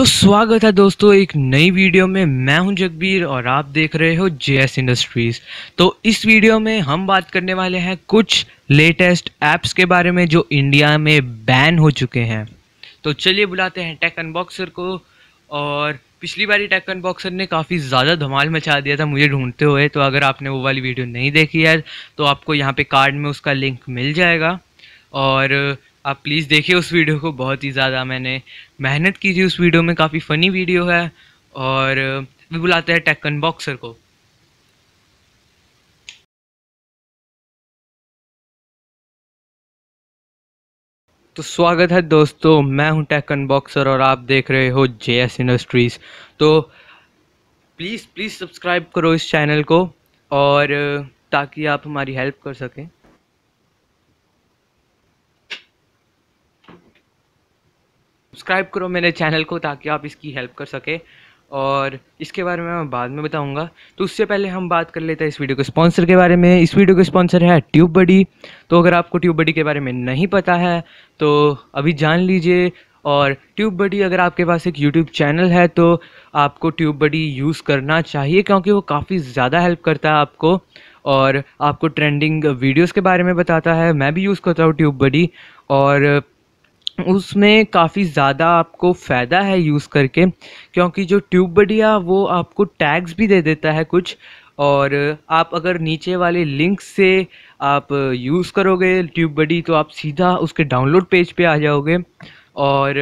तो स्वागत है दोस्तों एक नई वीडियो में मैं हूं जगबीर और आप देख रहे हो जेएस इंडस्ट्रीज तो इस वीडियो में हम बात करने वाले हैं कुछ लेटेस्ट ऐप्स के बारे में जो इंडिया में बैन हो चुके हैं तो चलिए बुलाते हैं टेक अनबॉक्सर को और पिछली बारी टेक अनबॉक्सर ने काफ़ी ज़्यादा धमाल मचा दिया था मुझे ढूंढते हुए तो अगर आपने वो वाली वीडियो नहीं देखी है तो आपको यहाँ पे कार्ड में उसका लिंक मिल जाएगा और आप प्लीज़ देखिए उस वीडियो को बहुत ही ज़्यादा मैंने मेहनत की थी उस वीडियो में काफ़ी फ़नी वीडियो है और भी बुलाते हैं टैकन बॉक्सर को तो स्वागत है दोस्तों मैं हूं टेक अनबॉक्सर और आप देख रहे हो जे एस इंडस्ट्रीज़ तो प्लीज़ प्लीज़ सब्सक्राइब करो इस चैनल को और ताकि आप हमारी हेल्प कर सकें सब्सक्राइब करो मेरे चैनल को ताकि आप इसकी हेल्प कर सके और इसके बारे में मैं बाद में बताऊंगा तो उससे पहले हम बात कर लेते हैं इस वीडियो के स्पॉन्सर के बारे में इस वीडियो के स्पॉन्सर है ट्यूब बडी तो अगर आपको ट्यूब बडी के बारे में नहीं पता है तो अभी जान लीजिए और ट्यूब बडी अगर आपके पास एक यूट्यूब चैनल है तो आपको ट्यूब बडी यूज़ करना चाहिए क्योंकि वो काफ़ी ज़्यादा हेल्प करता है आपको और आपको ट्रेंडिंग वीडियोस के बारे में बताता है मैं भी यूज़ करता हूँ ट्यूब बडी और उसमें काफ़ी ज़्यादा आपको फ़ायदा है यूज़ करके क्योंकि जो ट्यूब बढ़िया वो आपको टैग्स भी दे देता है कुछ और आप अगर नीचे वाले लिंक से आप यूज़ करोगे ट्यूब बडी तो आप सीधा उसके डाउनलोड पेज पे आ जाओगे और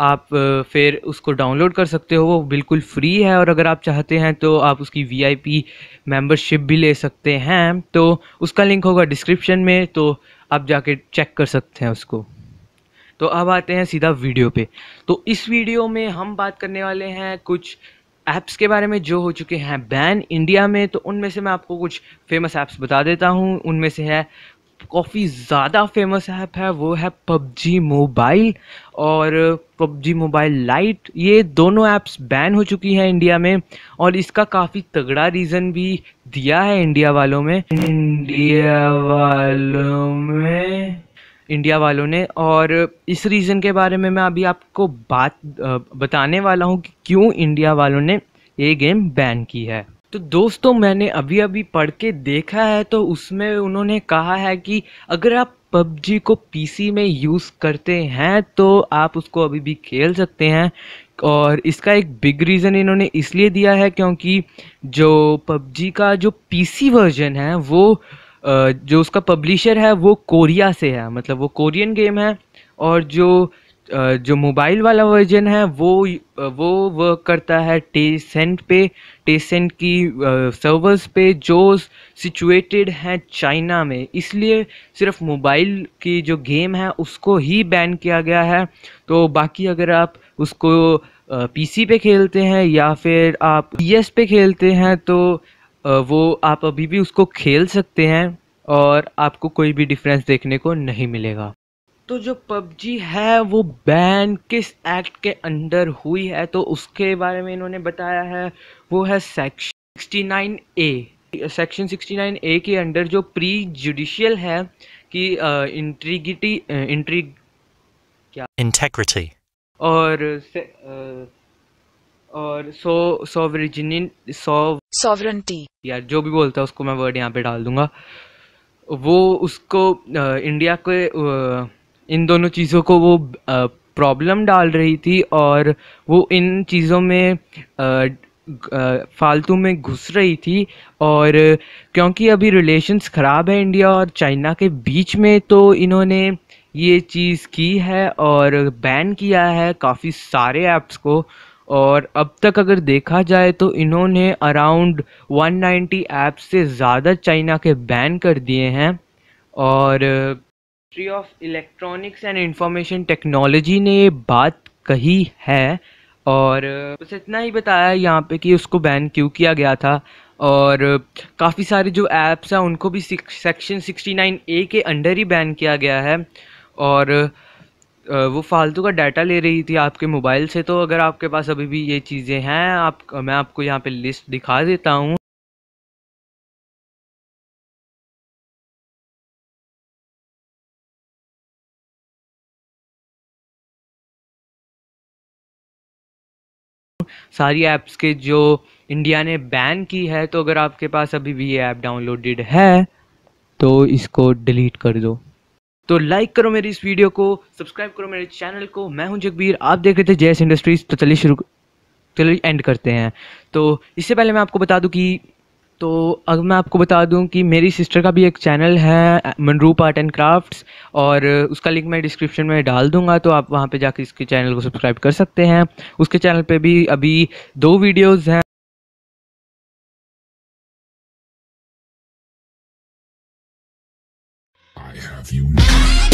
आप फिर उसको डाउनलोड कर सकते हो वो बिल्कुल फ्री है और अगर आप चाहते हैं तो आप उसकी वीआईपी मेंबरशिप भी ले सकते हैं तो उसका लिंक होगा डिस्क्रिप्शन में तो आप जाके चेक कर सकते हैं उसको तो अब आते हैं सीधा वीडियो पे तो इस वीडियो में हम बात करने वाले हैं कुछ ऐप्स के बारे में जो हो चुके हैं बैन इंडिया में तो उनमें से मैं आपको कुछ फेमस ऐप्स बता देता हूँ उनमें से है काफ़ी ज़्यादा फेमस ऐप है वो है पबजी मोबाइल और पबजी मोबाइल लाइट ये दोनों ऐप्स बैन हो चुकी हैं इंडिया में और इसका काफ़ी तगड़ा रीज़न भी दिया है इंडिया वालों में इंडिया वालों में इंडिया वालों ने और इस रीज़न के बारे में मैं अभी आपको बात बताने वाला हूँ कि क्यों इंडिया वालों ने ये गेम बैन की है तो दोस्तों मैंने अभी अभी पढ़ के देखा है तो उसमें उन्होंने कहा है कि अगर आप पबजी को PC में यूज़ करते हैं तो आप उसको अभी भी खेल सकते हैं और इसका एक बिग रीज़न इन्होंने इसलिए दिया है क्योंकि जो पबजी का जो PC वर्जन है वो जो उसका पब्लिशर है वो कोरिया से है मतलब वो कोरियन गेम है और जो जो मोबाइल वाला वर्जन है वो वो वर्क करता है टेसेंट पे टेसेंट की सर्वर्स पे जो सिचुएटेड हैं चाइना में इसलिए सिर्फ मोबाइल की जो गेम है उसको ही बैन किया गया है तो बाकी अगर आप उसको पीसी पे खेलते हैं या फिर आप पी पे खेलते हैं तो वो आप अभी भी उसको खेल सकते हैं और आपको कोई भी डिफरेंस देखने को नहीं मिलेगा तो जो पबजी है वो बैन किस एक्ट के अंडर हुई है तो उसके बारे में इन्होंने बताया है वो है section sixty nine A section sixty nine A के अंडर जो प्री जुडिशियल है कि इंट्रीगिटी इंट्री क्या इंटेग्रिटी और से, आ, और सो सोवरिजिन सो सॉवरेंटी यार जो भी बोलता है उसको मैं वर्ड यहाँ पे डाल दूंगा वो उसको आ, इंडिया के इन दोनों चीज़ों को वो प्रॉब्लम डाल रही थी और वो इन चीज़ों में फालतू में घुस रही थी और क्योंकि अभी रिलेशंस ख़राब है इंडिया और चाइना के बीच में तो इन्होंने ये चीज़ की है और बैन किया है काफ़ी सारे ऐप्स को और अब तक अगर देखा जाए तो इन्होंने अराउंड 190 ऐप्स से ज़्यादा चाइना के बैन कर दिए हैं और ministry of electronics and information technology ने ये बात कही है और बस इतना ही बताया यहाँ पे कि उसको बैन क्यों किया गया था और काफ़ी सारे जो ऐप्स हैं उनको भी सेक्शन 69 ए के अंडर ही बैन किया गया है और वो फालतू का डाटा ले रही थी आपके मोबाइल से तो अगर आपके पास अभी भी ये चीज़ें हैं आप मैं आपको यहाँ पे लिस्ट दिखा देता हूँ सारी ऐप्स के जो इंडिया ने बैन की है तो अगर आपके पास अभी भी ये ऐप डाउनलोडेड है तो इसको डिलीट कर दो तो लाइक करो मेरी इस वीडियो को सब्सक्राइब करो मेरे चैनल को मैं हूं जगबीर आप देख रहे थे जेएस इंडस्ट्रीज तो चलिए शुरू चलिए एंड करते हैं तो इससे पहले मैं आपको बता दूं कि तो अब मैं आपको बता दूं कि मेरी सिस्टर का भी एक चैनल है मनरूप आर्ट एंड क्राफ्ट्स और उसका लिंक मैं डिस्क्रिप्शन में डाल दूंगा तो आप वहाँ पर जाकर इसके चैनल को सब्सक्राइब कर सकते हैं उसके चैनल पर भी अभी दो वीडियोज़ हैं have you now.